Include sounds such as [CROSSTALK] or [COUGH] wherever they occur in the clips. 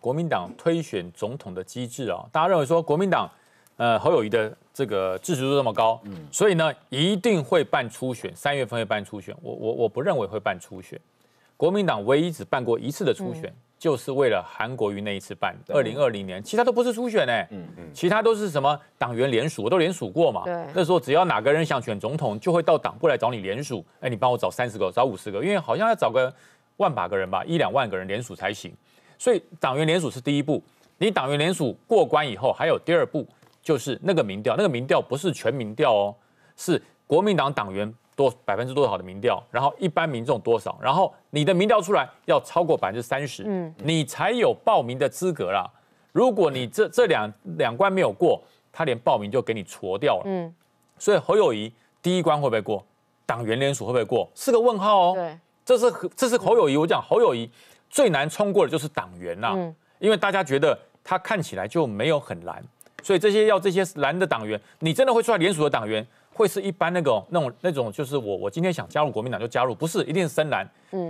国民党推选总统的机制啊，大家认为说国民党，呃，侯友谊的这个支持度这么高，嗯，所以呢，一定会办初选，三月份会办初选。我我我不认为会办初选。国民党唯一只办过一次的初选，就是为了韩国瑜那一次办，二零二零年，其他都不是初选呢，嗯嗯，其他都是什么党员联署，我都联署过嘛，对，那时候只要哪个人想选总统，就会到党部来找你联署，哎，你帮我找三十个，找五十个，因为好像要找个万把个人吧，一两万个人联署才行。所以党员联署是第一步，你党员联署过关以后，还有第二步就是那个民调，那个民调不是全民调哦，是国民党党员多百分之多少的民调，然后一般民众多少，然后你的民调出来要超过百分之三十，你才有报名的资格啦。如果你这这两两关没有过，他连报名就给你戳掉了，嗯。所以侯友谊第一关会不会过？党员联署会不会过？是个问号哦。对，这是这是侯友谊，我讲侯友谊。最难冲过的就是党员呐，因为大家觉得他看起来就没有很难，所以这些要这些蓝的党员，你真的会出来联署的党员，会是一般那种那种那种，就是我我今天想加入国民党就加入，不是一定是深蓝，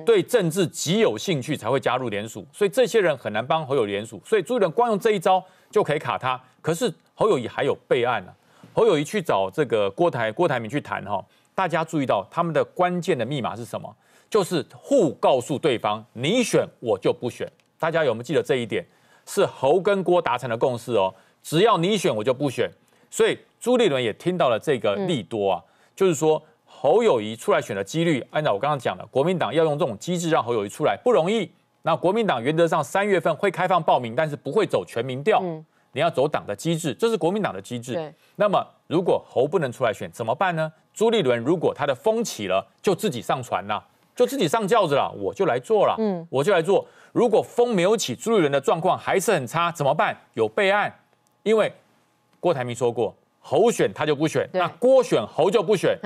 对政治极有兴趣才会加入联署，所以这些人很难帮侯友宜联署，所以朱立伦光用这一招就可以卡他。可是侯友宜还有备案呢，侯友宜去找这个郭台郭台铭去谈哈。大家注意到他们的关键的密码是什么？就是互告诉对方，你选我就不选。大家有没有记得这一点？是侯跟郭达成的共识哦，只要你选我就不选。所以朱立伦也听到了这个利多啊，就是说侯友谊出来选的几率，按照我刚刚讲的，国民党要用这种机制让侯友谊出来不容易。那国民党原则上三月份会开放报名，但是不会走全民调。你要走党的机制，这是国民党的机制。那么如果侯不能出来选怎么办呢？朱立伦如果他的风起了，就自己上船了，就自己上轿子了，我就来做了，嗯，我就来做。如果风没有起，朱立伦的状况还是很差，怎么办？有备案，因为郭台铭说过，侯选他就不选，那郭选侯就不选，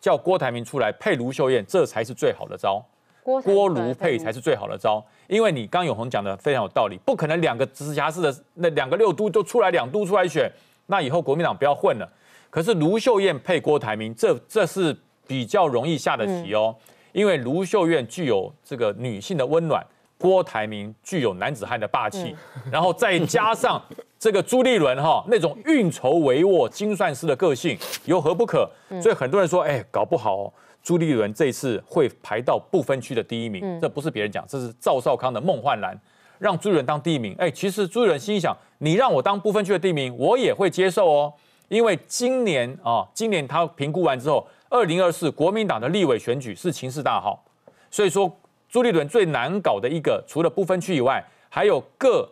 叫郭台铭出来配卢秀燕，这才是最好的招。郭、炉配才是最好的招，因为你刚永红讲的非常有道理，不可能两个直辖市的那两个六都都出来两都出来选，那以后国民党不要混了。可是卢秀燕配郭台铭，这这是比较容易下的棋哦，因为卢秀燕具有这个女性的温暖，郭台铭具有男子汉的霸气，然后再加上这个朱立伦哈那种运筹帷幄、精算师的个性，有何不可？所以很多人说，哎，搞不好。朱立伦这次会排到不分区的第一名，这不是别人讲，这是赵少康的梦幻蓝，让朱立伦当第一名。哎，其实朱立伦心想，你让我当不分区的第一名，我也会接受哦。因为今年啊，今年他评估完之后，二零二四国民党的立委选举是形势大好，所以说朱立伦最难搞的一个，除了不分区以外，还有各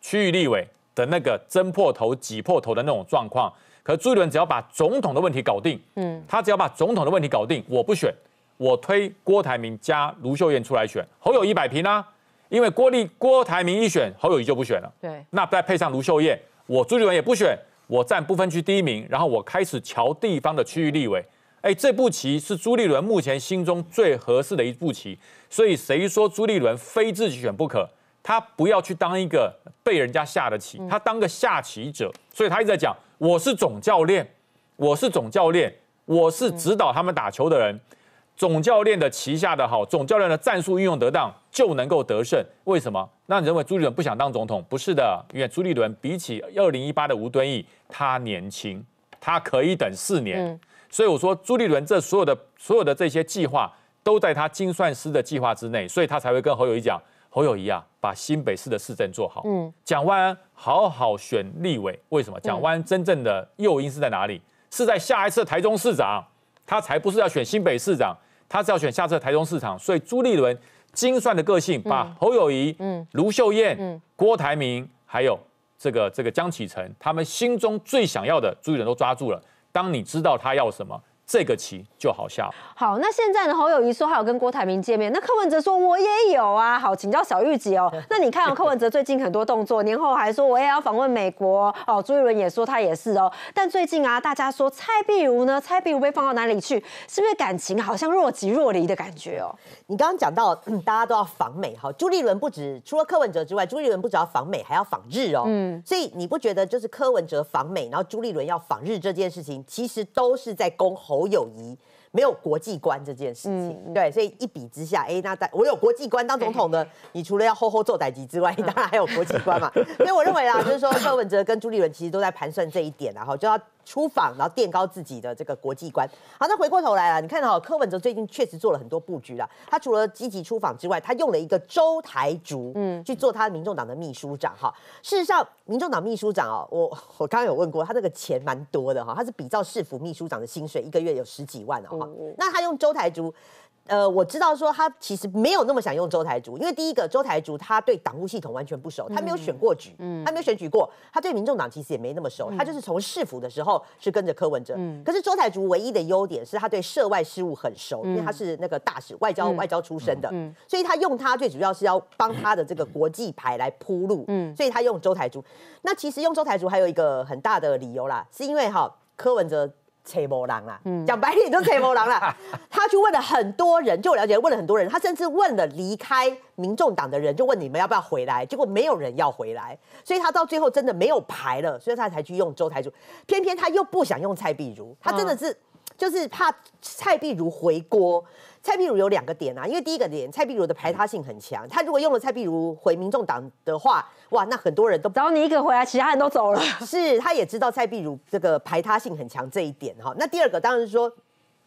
区域立委的那个争破头、挤破头的那种状况。可朱立伦只要把总统的问题搞定，嗯，他只要把总统的问题搞定，我不选，我推郭台铭加卢秀燕出来选，侯友谊摆平啦，因为郭立郭台铭一选，侯友谊就不选了，对，那再配上卢秀燕，我朱立伦也不选，我占不分区第一名，然后我开始瞧地方的区域立委，哎，这步棋是朱立伦目前心中最合适的一步棋，所以谁说朱立伦非自己选不可？他不要去当一个被人家下的棋，他当个下棋者，所以他一直在讲我是总教练，我是总教练，我是指导他们打球的人。总教练的旗下的好，总教练的战术运用得当就能够得胜。为什么？那你认为朱立伦不想当总统？不是的，因为朱立伦比起二零一八的吴敦义，他年轻，他可以等四年。所以我说朱立伦这所有的所有的这些计划都在他精算师的计划之内，所以他才会跟侯友谊讲。侯友谊啊，把新北市的市政做好。嗯，蒋万安好好选立委，为什么？蒋万安真正的诱因是在哪里？是在下一次台中市长，他才不是要选新北市长，他是要选下次台中市长。所以朱立伦精算的个性，把侯友谊、嗯，卢秀燕、嗯，郭台铭，还有这个这个江启臣，他们心中最想要的朱立伦都抓住了。当你知道他要什么。这个棋就好下。好，那现在呢？侯友谊说还有跟郭台铭见面。那柯文哲说我也有啊，好请教小玉姐哦。[LAUGHS] 那你看柯文哲最近很多动作，年后还说我也要访问美国哦。朱立伦也说他也是哦。但最近啊，大家说蔡碧如呢？蔡碧如被放到哪里去？是不是感情好像若即若离的感觉哦？你刚刚讲到大家都要访美哈，朱立伦不止除了柯文哲之外，朱立伦不止要访美，还要访日哦。嗯，所以你不觉得就是柯文哲访美，然后朱立伦要访日这件事情，其实都是在攻侯？有友谊没有国际观这件事情，对，所以一比之下，哎，那我有国际观当总统的，[LAUGHS] 你除了要吼吼做代级之外，当然还有国际观嘛。[LAUGHS] 所以我认为啊，就是说蔡文哲跟朱立伦其实都在盘算这一点，然后就要。出访，然后垫高自己的这个国际观。好，那回过头来了，你看到柯文哲最近确实做了很多布局了。他除了积极出访之外，他用了一个周台竹，嗯，去做他民众党的秘书长。哈，事实上，民众党秘书长哦，我我刚刚有问过，他那个钱蛮多的哈，他是比照市府秘书长的薪水，一个月有十几万哦。那他用周台竹。呃，我知道说他其实没有那么想用周台竹，因为第一个，周台竹他对党务系统完全不熟，他没有选过举，他没有选举过，他对民众党其实也没那么熟，他就是从市府的时候是跟着柯文哲。可是周台竹唯一的优点是他对涉外事务很熟，因为他是那个大使外交外交出身的，所以他用他最主要是要帮他的这个国际牌来铺路，所以他用周台竹。那其实用周台竹还有一个很大的理由啦，是因为哈柯文哲。采魔狼啦，讲白点就是采魔狼他去问了很多人，就我了解，问了很多人，他甚至问了离开民众党的人，就问你们要不要回来，结果没有人要回来，所以他到最后真的没有牌了，所以他才去用周台柱，偏偏他又不想用蔡碧如，他真的是就是怕蔡碧如回锅。蔡壁如有两个点啊，因为第一个点，蔡壁如的排他性很强，他如果用了蔡壁如回民众党的话，哇，那很多人都找你一个回来，其他人都走了。[LAUGHS] 是，他也知道蔡壁如这个排他性很强这一点哈。那第二个当然是说，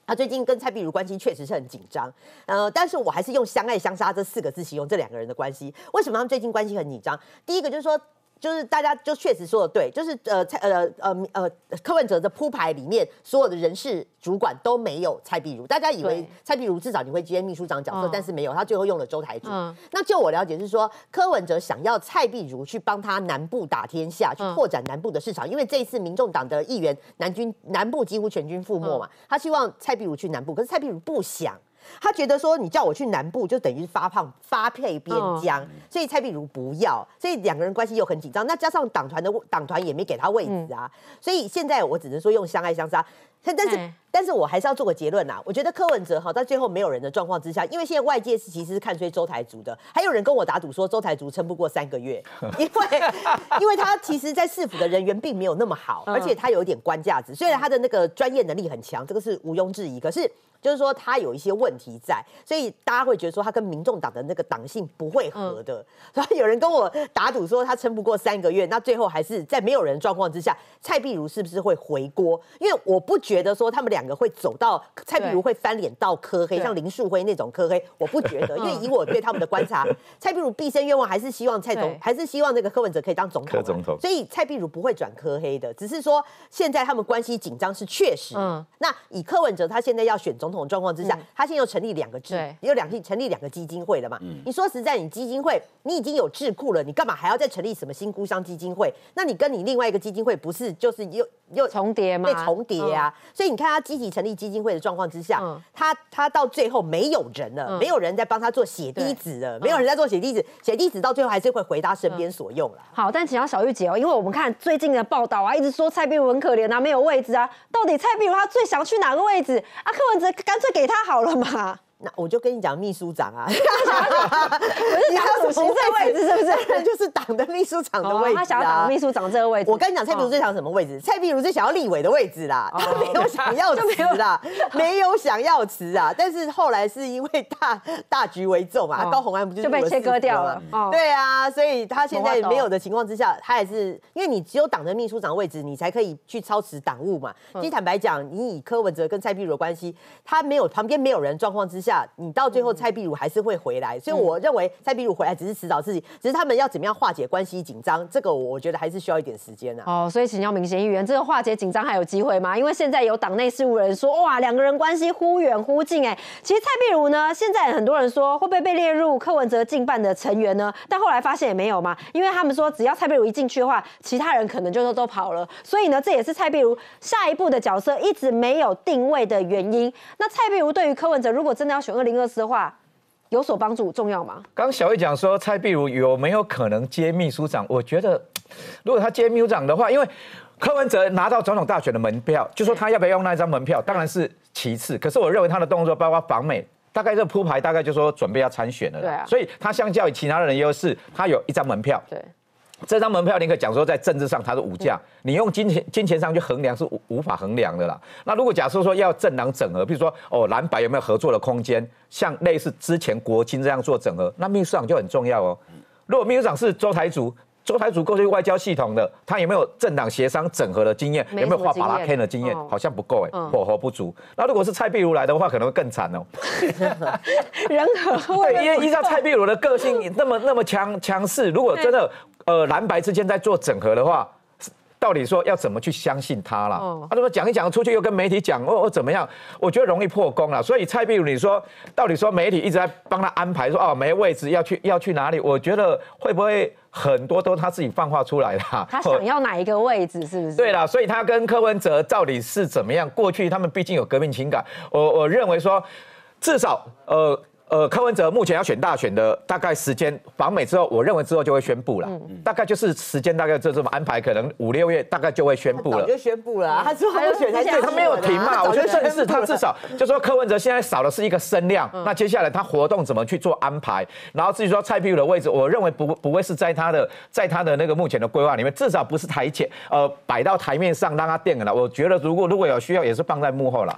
他最近跟蔡碧如关系确实是很紧张，呃，但是我还是用相爱相杀这四个字形容这两个人的关系。为什么他们最近关系很紧张？第一个就是说。就是大家就确实说的对，就是呃蔡呃呃呃柯文哲的铺排里面，所有的人事主管都没有蔡碧如，大家以为蔡碧如至少你会接秘书长角色，但是没有，他最后用了周台柱。那就我了解是说，柯文哲想要蔡碧如去帮他南部打天下，去拓展南部的市场，因为这一次民众党的议员南军南部几乎全军覆没嘛，他希望蔡碧如去南部，可是蔡碧如不想。他觉得说，你叫我去南部，就等于是发胖、发配边疆，所以蔡碧如不要，所以两个人关系又很紧张。那加上党团的党团也没给他位置啊，所以现在我只能说用相爱相杀。但是，但是我还是要做个结论呐。我觉得柯文哲哈，在最后没有人的状况之下，因为现在外界是其实是看衰周台族的，还有人跟我打赌说周台族撑不过三个月，[LAUGHS] 因为因为他其实在市府的人员并没有那么好，而且他有一点官架子。虽然他的那个专业能力很强，这个是毋庸置疑，可是就是说他有一些问题在，所以大家会觉得说他跟民众党的那个党性不会合的。所以有人跟我打赌说他撑不过三个月，那最后还是在没有人状况之下，蔡碧如是不是会回锅？因为我不。觉得说他们两个会走到蔡碧如会翻脸到科黑，像林树辉那种科黑，我不觉得，[LAUGHS] 因为以我对他们的观察，蔡碧如毕生愿望还是希望蔡总，还是希望那个柯文哲可以当总统，总统。所以蔡碧如不会转科黑的，只是说现在他们关系紧张是确实。嗯。那以柯文哲他现在要选总统状况之下，他现在成立两个制，又两成立两个基金会了嘛？嗯。你说实在，你基金会你已经有智库了，你干嘛还要再成立什么新故乡基金会？那你跟你另外一个基金会不是就是又又重叠吗？重叠呀。所以你看他积极成立基金会的状况之下，他他到最后没有人了，没有人在帮他做血滴子了，没有人在做血滴子，血滴子到最后还是会回他身边所用了。好，但请到小玉姐哦，因为我们看最近的报道啊，一直说蔡碧如很可怜啊，没有位置啊，到底蔡碧如他最想去哪个位置？啊，柯文哲干脆给他好了嘛。那我就跟你讲，秘书长啊，不 [LAUGHS] 是想要什么这个位置是不是？那就是党的秘书长的位置啊。他想要秘书长这个位置。我跟你讲，蔡如最想要什么位置？蔡壁如最想要立委的位置啦，他没有想要，就没有啦，没有想要辞啊。但是后来是因为大大局为重嘛，高红安不就被切割掉了？对啊，所以他现在没有的情况之下，他也是因为你只有党的秘书长位置，你才可以去操持党务嘛。所坦白讲，你以柯文哲跟蔡壁如的关系，他没有旁边没有人状况之下。你到最后蔡壁如还是会回来，所以我认为蔡壁如回来只是迟早事情，只是他们要怎么样化解关系紧张，这个我觉得还是需要一点时间的。哦，所以，请教明显议员，这个化解紧张还有机会吗？因为现在有党内事务人说，哇，两个人关系忽远忽近，哎，其实蔡壁如呢，现在很多人说会会被列入柯文哲进半的成员呢，但后来发现也没有嘛，因为他们说只要蔡壁如一进去的话，其他人可能就说都跑了，所以呢，这也是蔡壁如下一步的角色一直没有定位的原因。那蔡壁如对于柯文哲，如果真的要选二零二四的话，有所帮助重要吗？刚小魏讲说蔡碧如有没有可能接秘书长？我觉得 [TSK] 如果他接秘书长的话，因为柯文哲拿到总统大选的门票，就说他要不要用那一张门票，当然是其次。可是我认为他的动作包括访美，大概这铺排大概就说准备要参选了。对啊，所以他相较于其他的人优势，他有一张门票。对。这张门票，你可讲说在政治上它是无价，你用金钱金钱上去衡量是无无法衡量的啦。那如果假设说要政党整合，比如说哦蓝白有没有合作的空间，像类似之前国青这样做整合，那秘书长就很重要哦。如果秘书长是周台族。周台主过去外交系统的，他有没有政党协商整合的经验？有没有花巴拉 k 的经验？好像不够哎，火候不足。那如果是蔡碧如来的话，可能会更惨哦。[LAUGHS] 人和对，因为依照蔡碧如的个性那么那么强强势，如果真的。呃，蓝白之间在做整合的话，到底说要怎么去相信他了？他怎么讲一讲出去又跟媒体讲，哦哦怎么样？我觉得容易破功了。所以蔡壁如你说，到底说媒体一直在帮他安排说哦没位置要去要去哪里？我觉得会不会很多都他自己放话出来了？他 [LAUGHS] 想要哪一个位置是不是？对啦，所以他跟柯文哲到底是怎么样？过去他们毕竟有革命情感，我我认为说至少呃。呃，柯文哲目前要选大选的大概时间访美之后，我认为之后就会宣布了。嗯大概就是时间大概就这么安排，可能五六月大概就会宣布了。就宣布了，他说还有选前，对他没有停嘛。我觉得甚至他至少就说柯文哲现在少的是一个声量，那接下来他活动怎么去做安排？然后至于说蔡壁如的位置，我认为不不会是在他的在他的那个目前的规划里面，至少不是台前呃摆到台面上让他垫的。我觉得如果如果有需要，也是放在幕后了。